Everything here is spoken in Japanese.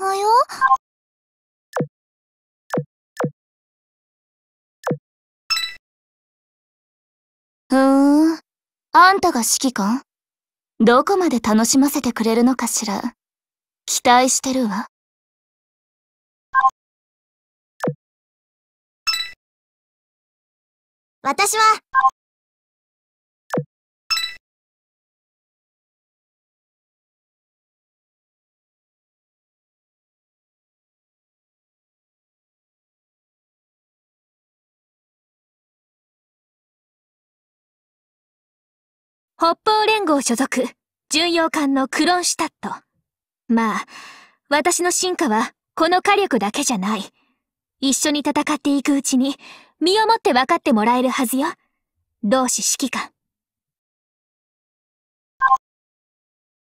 はよふーん。あんたが指揮官どこまで楽しませてくれるのかしら。期待してるわ。私は北方連合所属、巡洋艦のクロンシュタット。まあ、私の進化は、この火力だけじゃない。一緒に戦っていくうちに、身をもって分かってもらえるはずよ。同志指揮官。